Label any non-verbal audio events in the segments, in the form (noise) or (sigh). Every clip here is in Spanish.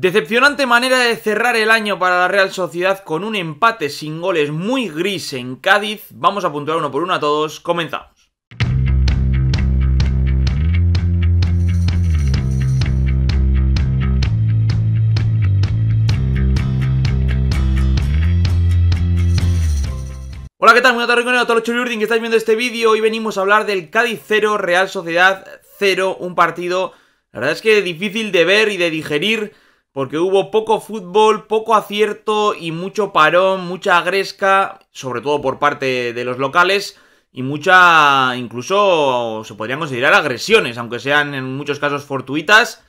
Decepcionante manera de cerrar el año para la Real Sociedad con un empate sin goles muy gris en Cádiz. Vamos a puntuar uno por uno a todos. Comenzamos. Hola, ¿qué tal? Muy tardes, a todos los que estáis viendo este vídeo. Hoy venimos a hablar del Cádiz 0, Real Sociedad 0, un partido, la verdad es que difícil de ver y de digerir porque hubo poco fútbol, poco acierto y mucho parón, mucha agresca, sobre todo por parte de los locales, y mucha, incluso se podrían considerar agresiones, aunque sean en muchos casos fortuitas.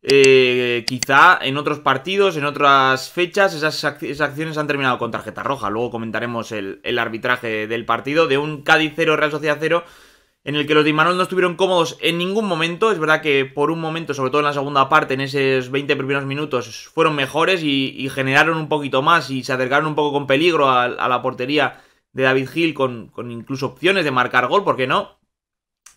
Eh, quizá en otros partidos, en otras fechas, esas, acciones han terminado con tarjeta roja. Luego comentaremos el, el arbitraje del partido de un Cádiz 0 Real Sociedad 0 en el que los de Imanol no estuvieron cómodos en ningún momento. Es verdad que por un momento, sobre todo en la segunda parte, en esos 20 primeros minutos, fueron mejores y, generaron un poquito más y se acercaron un poco con peligro a, la portería de David Gil con, incluso opciones de marcar gol, ¿por qué no?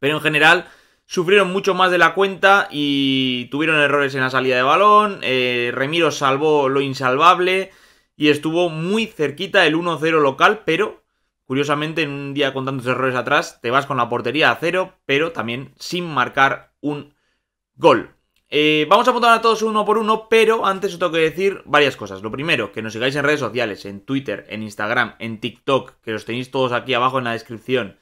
Pero en general sufrieron mucho más de la cuenta y tuvieron errores en la salida de balón. Eh, Remiro salvó lo insalvable y estuvo muy cerquita el 1-0 local, pero Curiosamente, en un día con tantos errores atrás, te vas con la portería a cero, pero también sin marcar un gol. Eh, vamos a apuntar a todos uno por uno, pero antes os tengo que decir varias cosas. Lo primero, que nos sigáis en redes sociales, en Twitter, en Instagram, en TikTok, que los tenéis todos aquí abajo en la descripción.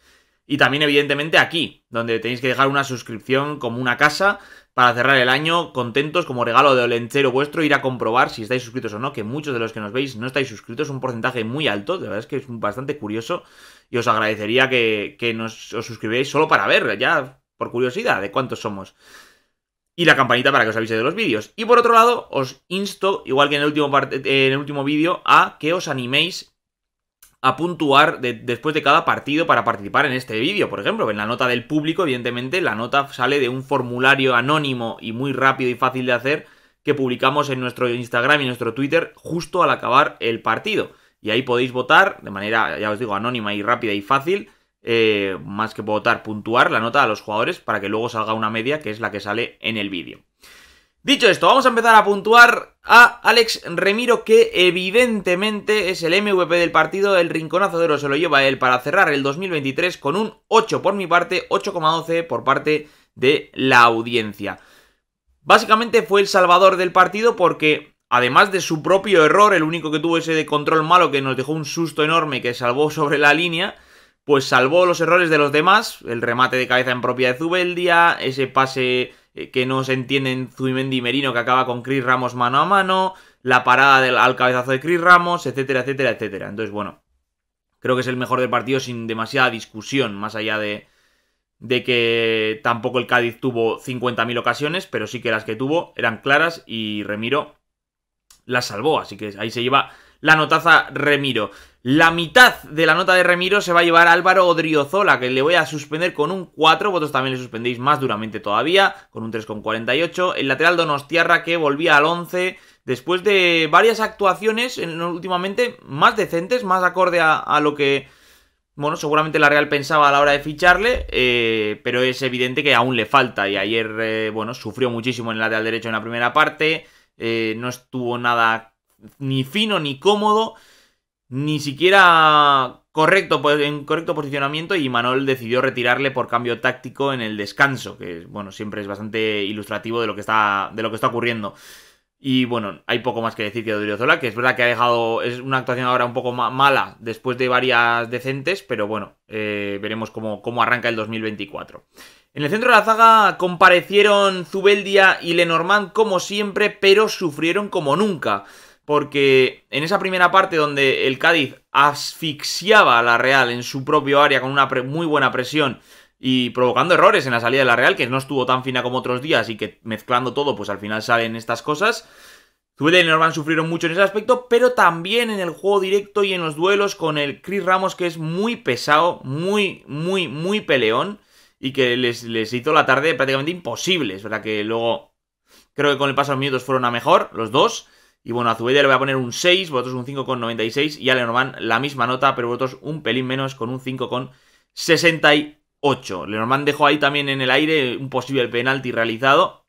Y también, evidentemente, aquí, donde tenéis que dejar una suscripción como una casa para cerrar el año contentos como regalo de olentero vuestro, ir a comprobar si estáis suscritos o no, que muchos de los que nos veis no estáis suscritos, un porcentaje muy alto, de verdad es que es bastante curioso y os agradecería que, os suscribáis solo para ver, ya por curiosidad, de cuántos somos y la campanita para que os avise de los vídeos. Y por otro lado, os insto, igual que en el último, en el último vídeo, a que os animéis a puntuar después de cada partido para participar en este vídeo. Por ejemplo, en la nota del público, evidentemente, la nota sale de un formulario anónimo y muy rápido y fácil de hacer que publicamos en nuestro Instagram y nuestro Twitter justo al acabar el partido. Y ahí podéis votar de manera, ya os digo, anónima y rápida y fácil, eh, más que votar, puntuar la nota a los jugadores para que luego salga una media que es la que sale en el vídeo. Dicho esto, vamos a empezar a puntuar a Alex Remiro, que evidentemente es el MVP del partido. El rinconazo de oro se lo lleva él para cerrar el 2023 con un 8 por mi parte, 8,12 por parte de la audiencia. Básicamente fue el salvador del partido porque, además de su propio error, el único que tuvo ese de control malo que nos dejó un susto enorme que salvó sobre la línea, pues salvó los errores de los demás, el remate de cabeza en propia de Zubeldia, ese pase eh, que no se entienden Zubimendi y Merino que acaba con Chris Ramos mano a mano, la parada del, al cabezazo de Chris Ramos, etcétera, etcétera, etcétera. Entonces, bueno, creo que es el mejor del partido sin demasiada discusión, más allá de, de que tampoco el Cádiz tuvo 50.000 ocasiones, pero sí que las que tuvo eran claras y Remiro las salvó, así que ahí se lleva la notaza Remiro. La mitad de la nota de Remiro se va a llevar Álvaro Odriozola, que le voy a suspender con un 4. Vosotros también le suspendéis más duramente todavía, con un 3,48. El lateral Donostiarra, que volvía al 11, después de varias actuaciones últimamente más decentes, más acorde a, lo que, bueno, seguramente la Real pensaba a la hora de ficharle, eh, pero es evidente que aún le falta. Y ayer, eh, bueno, sufrió muchísimo en el lateral derecho en la primera parte, eh, no estuvo nada ni fino ni cómodo ni siquiera correcto, pues, en correcto posicionamiento y Manol decidió retirarle por cambio táctico en el descanso, que bueno, siempre es bastante ilustrativo de lo que está, de lo que está ocurriendo. Y bueno, hay poco más que decir que de Zola, que es verdad que ha dejado, es una actuación ahora un poco más mala después de varias decentes, pero bueno, eh, veremos cómo, cómo arranca el 2024. En el centro de la zaga comparecieron Zubeldia y Lenormand como siempre, pero sufrieron como nunca porque en esa primera parte donde el Cádiz asfixiaba a la Real en su propio área con una muy buena presión y provocando errores en la salida de la Real, que no estuvo tan fina como otros días y que mezclando todo, pues al final salen estas cosas. Zubeda y Norman sufrieron mucho en ese aspecto, pero también en el juego directo y en los duelos con el Chris Ramos, que es muy pesado, muy, muy, muy peleón, y que les, les hizo la tarde prácticamente imposible. Es verdad que luego creo que con el paso de los minutos fueron a mejor, los dos, y bueno, a le voy a poner un 6, vosotros un 5,96 y a Lenormand la misma nota, pero vosotros un pelín menos con un 5,68. Lenormand dejó ahí también en el aire un posible penalti realizado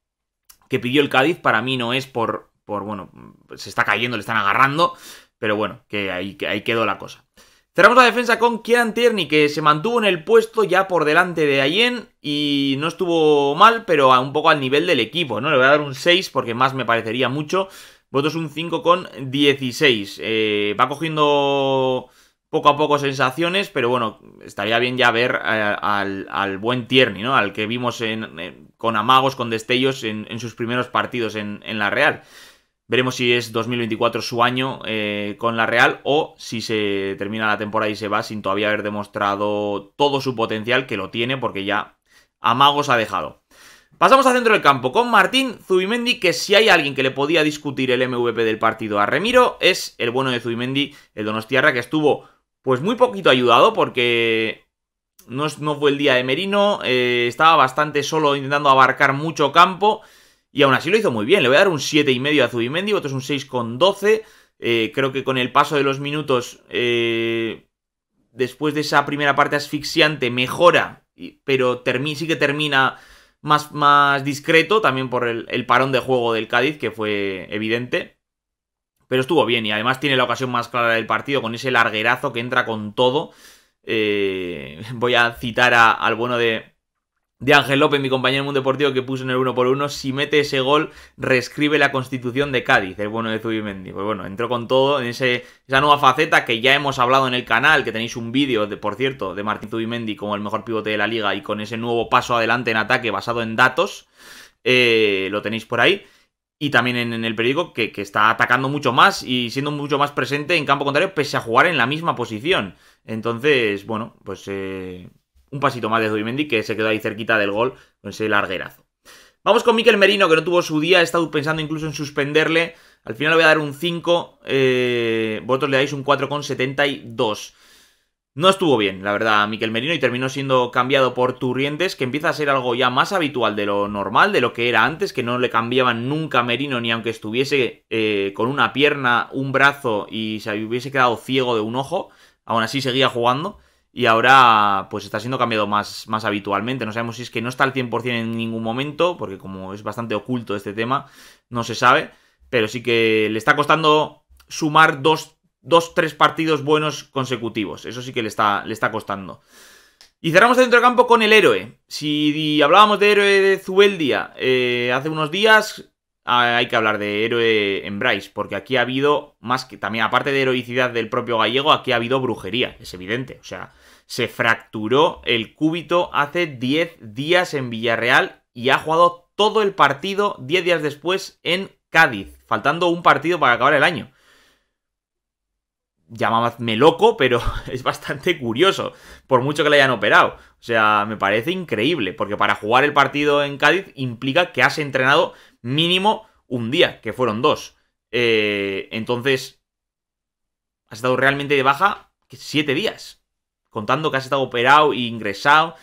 que pidió el Cádiz, para mí no es por, por bueno, se está cayendo, le están agarrando, pero bueno, que ahí, que ahí quedó la cosa. Cerramos la defensa con Kieran Tierney, que se mantuvo en el puesto ya por delante de Ayen y no estuvo mal, pero un poco al nivel del equipo, ¿no? Le voy a dar un 6 porque más me parecería mucho. Votos un con 16. Eh, va cogiendo poco a poco sensaciones, pero bueno, estaría bien ya ver eh, al, buen Tierney, ¿no? Al que vimos con amagos, con destellos en, sus primeros partidos en, la Real. Veremos si es 2024 su año eh, con la Real o si se termina la temporada y se va sin todavía haber demostrado todo su potencial, que lo tiene porque ya amagos ha dejado. Pasamos a centro del campo con Martín Zubimendi, que si hay alguien que le podía discutir el MVP del partido a Remiro, es el bueno de Zubimendi, el Donostiarra, que estuvo pues muy poquito ayudado porque no, no fue el día de Merino, eh, estaba bastante solo intentando abarcar mucho campo y aún así lo hizo muy bien. Le voy a dar un 7,5 a Zubimendi, otro es un 6,12. Eh, creo que con el paso de los minutos, eh, después de esa primera parte asfixiante, mejora, pero sí que termina más, más discreto, también por el, parón de juego del Cádiz, que fue evidente. Pero estuvo bien y además tiene la ocasión más clara del partido con ese larguerazo que entra con todo. Eh, (laughs) voy a citar a, al bueno de, de Ángel López, mi compañero en Mundo Deportivo, que puso en el 1 por 1 si mete ese gol, reescribe la constitución de Cádiz, el bueno de Zubimendi. Pues bueno, entró con todo en esa nueva faceta que ya hemos hablado en el canal, que tenéis un vídeo, por cierto, de Martín Zubimendi como el mejor pivote de la liga y con ese nuevo paso adelante en ataque basado en datos, eh, lo tenéis por ahí. Y también en, el periódico que, está atacando mucho más y siendo mucho más presente en campo contrario, pese a jugar en la misma posición. Entonces, bueno, pues... Eh, un pasito más de Zubimendi, que se quedó ahí cerquita del gol con ese larguerazo. Vamos con Miquel Merino, que no tuvo su día, he estado pensando incluso en suspenderle. Al final le voy a dar un 5, eh, vosotros le dais un 4,72. No estuvo bien, la verdad, Miquel Merino y terminó siendo cambiado por Turrientes, que empieza a ser algo ya más habitual de lo normal, de lo que era antes, que no le cambiaban nunca a Merino ni aunque estuviese eh, con una pierna, un brazo y se hubiese quedado ciego de un ojo, aún así seguía jugando y ahora pues está siendo cambiado más, más habitualmente. No sabemos si es que no está al 100% en ningún momento, porque como es bastante oculto este tema, no se sabe, pero sí que le está costando sumar dos, dos tres partidos buenos consecutivos. Eso sí que le está, le está costando. Y cerramos el campo con el héroe. Si hablábamos de héroe de Zueldia eh, hace unos días, Ah, hay que hablar de héroe en Bryce, porque aquí ha habido, más que también, aparte de heroicidad del propio gallego, aquí ha habido brujería, es evidente. O sea, se fracturó el cúbito hace 10 días en Villarreal y ha jugado todo el partido 10 días después en Cádiz, faltando un partido para acabar el año. Llamadme loco, pero (laughs) es bastante curioso, por mucho que le hayan operado. O sea, me parece increíble, porque para jugar el partido en Cádiz implica que has entrenado mínimo un día, que fueron dos. Eh, entonces, has estado realmente de baja siete días, contando que has estado operado e ingresado.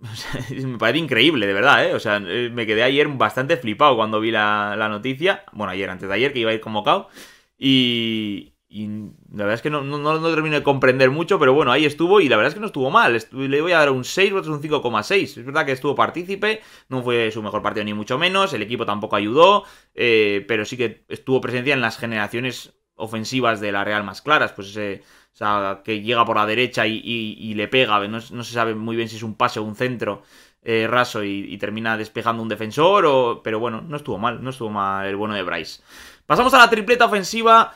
(laughs) me parece increíble, de verdad, ¿eh? O sea, eh, me quedé ayer bastante flipado cuando vi la, la noticia. Bueno, ayer, antes de ayer, que iba a ir convocado. Y, y la verdad es que no, no, termino de comprender mucho, pero bueno, ahí estuvo y la verdad es que no estuvo mal. le voy a dar un 6, un 5,6. Es verdad que estuvo partícipe, no fue su mejor partido ni mucho menos, el equipo tampoco ayudó, eh, pero sí que estuvo presencia en las generaciones ofensivas de la Real más claras, pues ese... O sea, que llega por la derecha y, le pega, no, se sabe muy bien si es un pase o un centro eh, raso y, termina despejando un defensor, pero bueno, no estuvo mal, no estuvo mal el bueno de Bryce. Pasamos a la tripleta ofensiva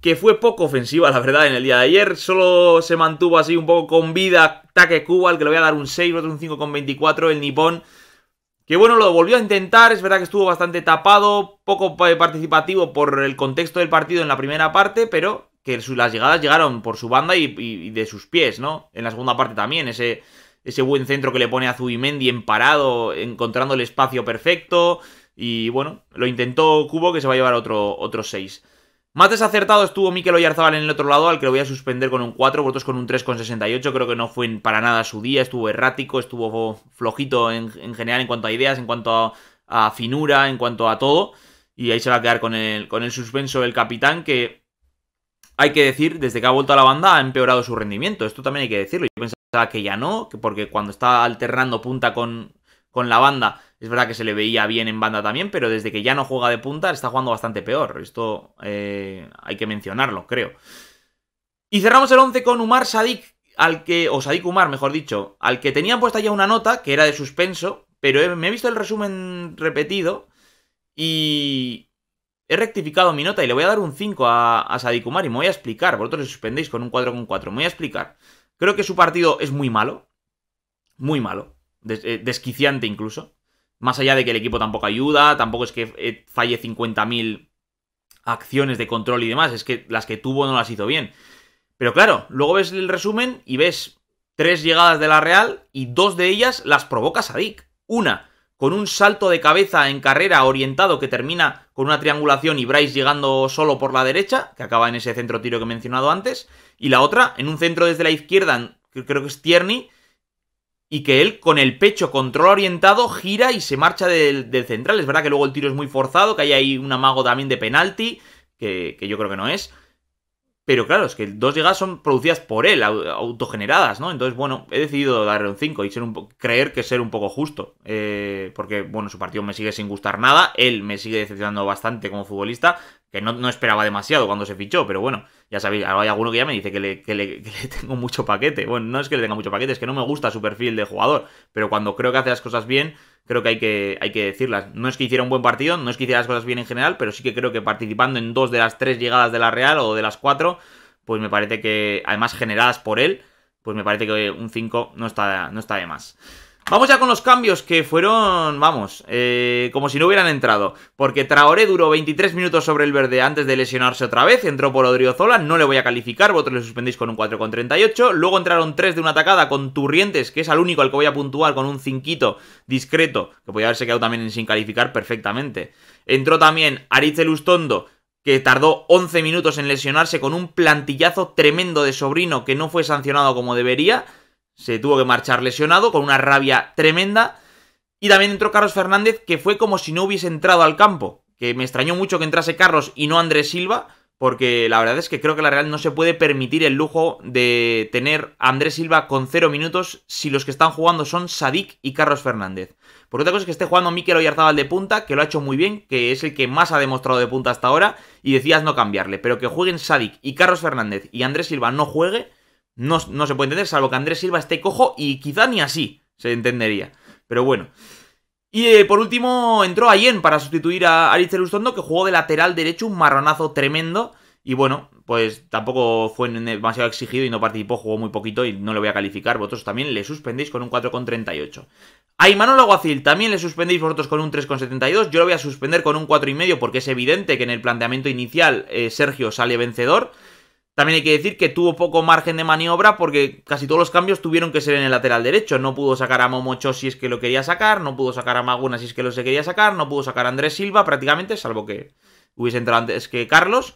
que fue poco ofensiva, la verdad, en el día de ayer. Solo se mantuvo así un poco con vida taque Cuba, al que le voy a dar un 6, otro un 5,24, el nipón. Que bueno, lo volvió a intentar, es verdad que estuvo bastante tapado, poco participativo por el contexto del partido en la primera parte, pero que las llegadas llegaron por su banda y, de sus pies, ¿no? En la segunda parte también, ese, ese buen centro que le pone a Zubimendi en parado, encontrando el espacio perfecto. Y bueno, lo intentó Cubo, que se va a llevar otro, otro 6. Más desacertado estuvo Mikel Oyarzabal en el otro lado, al que lo voy a suspender con un 4, vosotros con un 3,68. Creo que no fue para nada su día, estuvo errático, estuvo flojito en, general en cuanto a ideas, en cuanto a, finura, en cuanto a todo. Y ahí se va a quedar con el, con el suspenso del capitán, que hay que decir, desde que ha vuelto a la banda ha empeorado su rendimiento. Esto también hay que decirlo. Yo pensaba que ya no, porque cuando está alternando punta con, con la banda es verdad que se le veía bien en banda también, pero desde que ya no juega de punta está jugando bastante peor. Esto eh, hay que mencionarlo, creo. Y cerramos el 11 con Umar Sadik, al que, o Sadik Umar, mejor dicho, al que tenía puesta ya una nota, que era de suspenso, pero me he visto el resumen repetido y he rectificado mi nota y le voy a dar un 5 a, Sadik Umar y me voy a explicar. Vosotros le suspendéis con un con 4 4, Me voy a explicar. Creo que su partido es muy malo, muy malo, eh, desquiciante incluso. Más allá de que el equipo tampoco ayuda, tampoco es que eh, falle 50.000 acciones de control y demás, es que las que tuvo no las hizo bien. Pero claro, luego ves el resumen y ves tres llegadas de la Real y dos de ellas las provoca Sadik. Una, con un salto de cabeza en carrera orientado que termina con una triangulación y Bryce llegando solo por la derecha, que acaba en ese centro tiro que he mencionado antes, y la otra en un centro desde la izquierda, que creo que es Tierney, y que él con el pecho control orientado gira y se marcha del, central. Es verdad que luego el tiro es muy forzado, que hay ahí un amago también de penalti, que yo creo que no es. Pero claro, es que dos llegadas son producidas por él, autogeneradas, ¿no? Entonces, bueno, he decidido darle un 5 y ser un creer que ser un poco justo. Eh, porque, bueno, su partido me sigue sin gustar nada. Él me sigue decepcionando bastante como futbolista. Que no, esperaba demasiado cuando se fichó, pero bueno, ya sabéis, hay alguno que ya me dice que le, que le (laughs) tengo mucho paquete. Bueno, no es que le tenga mucho paquete, es que no me gusta su perfil de jugador. Pero cuando creo que hace las cosas bien, creo que hay que, hay que decirlas. No es que hiciera un buen partido, no es que hiciera las cosas bien en general, pero sí que creo que participando en dos de las tres llegadas de la Real o de las cuatro, pues me parece que, además generadas por él, pues me parece que un 5 no está, no está de más. Vamos ya con los cambios que fueron, vamos, eh, como si no hubieran entrado. Porque Traoré duró 23 minutos sobre el verde antes de lesionarse otra vez. Entró por Odriozola, no le voy a calificar, vosotros le suspendéis con un 4,38. Luego entraron 3 de una atacada con Turrientes, que es el único al que voy a puntuar con un cinquito discreto, que podía haberse quedado también sin calificar perfectamente. Entró también Arizelustondo, que tardó 11 minutos en lesionarse con un plantillazo tremendo de Sobrino que no fue sancionado como debería se tuvo que marchar lesionado con una rabia tremenda. Y también entró Carlos Fernández, que fue como si no hubiese entrado al campo. Que me extrañó mucho que entrase Carlos y no Andrés Silva, porque la verdad es que creo que la Real no se puede permitir el lujo de tener a Andrés Silva con cero minutos si los que están jugando son Sadik y Carlos Fernández. Por otra cosa es que esté jugando Mikel Oyarzabal de punta, que lo ha hecho muy bien, que es el que más ha demostrado de punta hasta ahora, y decías no cambiarle, pero que jueguen Sadik y Carlos Fernández y Andrés Silva no juegue, no, se puede entender, salvo que Andrés Silva esté cojo y quizá ni así se entendería. Pero bueno. Y eh, por último entró Ayen para sustituir a Aritzel Lustondo, que jugó de lateral derecho un marronazo tremendo. Y bueno, pues tampoco fue demasiado exigido y no participó, jugó muy poquito y no le voy a calificar. Vosotros también le suspendéis con un 4,38. A Imanol Aguacil también le suspendéis vosotros con un 3,72. Yo lo voy a suspender con un 4,5 porque es evidente que en el planteamiento inicial eh, Sergio sale vencedor. También hay que decir que tuvo poco margen de maniobra porque casi todos los cambios tuvieron que ser en el lateral derecho. No pudo sacar a Momocho si es que lo quería sacar, no pudo sacar a Maguna si es que lo se quería sacar, no pudo sacar a Andrés Silva prácticamente, salvo que hubiese entrado antes que Carlos.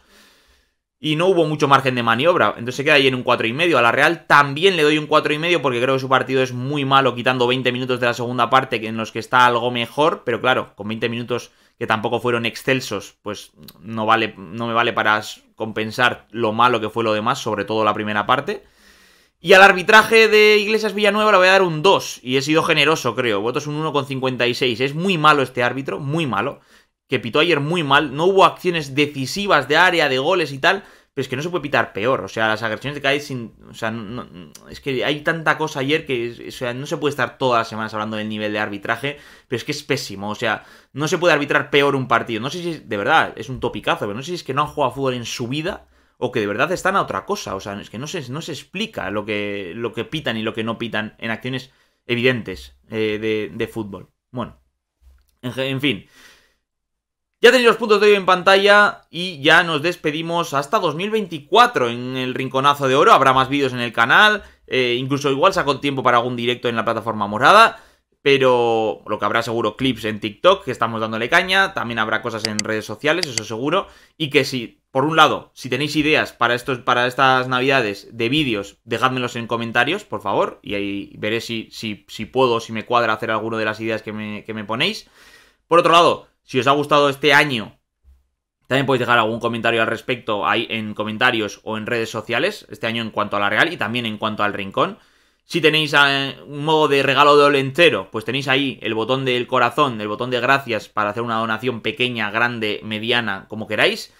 Y no hubo mucho margen de maniobra, entonces se queda ahí en un 4,5. A la Real también le doy un 4,5 porque creo que su partido es muy malo, quitando 20 minutos de la segunda parte en los que está algo mejor, pero claro, con 20 minutos que tampoco fueron excelsos, pues no, vale, no me vale para compensar lo malo que fue lo demás, sobre todo la primera parte. Y al arbitraje de Iglesias Villanueva le voy a dar un 2, y he sido generoso, creo. Voto es un 1,56. Es muy malo este árbitro, muy malo, que pitó ayer muy mal. No hubo acciones decisivas de área, de goles y tal, pero es que no se puede pitar peor. O sea, las agresiones de Kai Sin, o sea, es que hay tanta cosa ayer que o sea, no se puede estar todas las semanas hablando del nivel de arbitraje. Pero es que es pésimo. O sea, no se puede arbitrar peor un partido. No sé si es, de verdad es un topicazo, pero no sé si es que no han jugado fútbol en su vida o que de verdad están a otra cosa. O sea, es que no se, no se explica lo que, lo que pitan y lo que no pitan en acciones evidentes eh, de, fútbol. Bueno, en fin. Ya tenéis los puntos de hoy en pantalla y ya nos despedimos hasta 2024 en el Rinconazo de Oro. Habrá más vídeos en el canal, eh, incluso igual saco tiempo para algún directo en la plataforma morada, pero lo que habrá seguro clips en TikTok, que estamos dándole caña, también habrá cosas en redes sociales, eso seguro, y que si, por un lado, si tenéis ideas para, para estas navidades de vídeos, dejádmelos en comentarios, por favor, y ahí veré si, si, si puedo, si me cuadra hacer alguna de las ideas que me, que me ponéis. Por otro lado, si os ha gustado este año, también podéis dejar algún comentario al respecto ahí en comentarios o en redes sociales, este año en cuanto a la Real y también en cuanto al Rincón. Si tenéis eh, un modo de regalo de entero, pues tenéis ahí el botón del corazón, el botón de gracias para hacer una donación pequeña, grande, mediana, como queráis.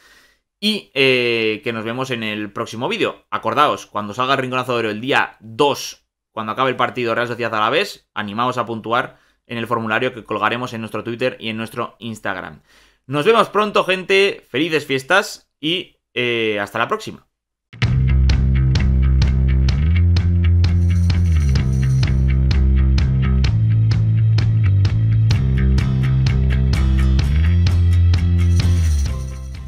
Y eh, que nos vemos en el próximo vídeo. Acordaos, cuando salga el Rinconazo de Oro el día 2, cuando acabe el partido Real Sociedad vez, animaos a puntuar en el formulario que colgaremos en nuestro Twitter y en nuestro Instagram. Nos vemos pronto, gente. Felices fiestas y eh, hasta la próxima.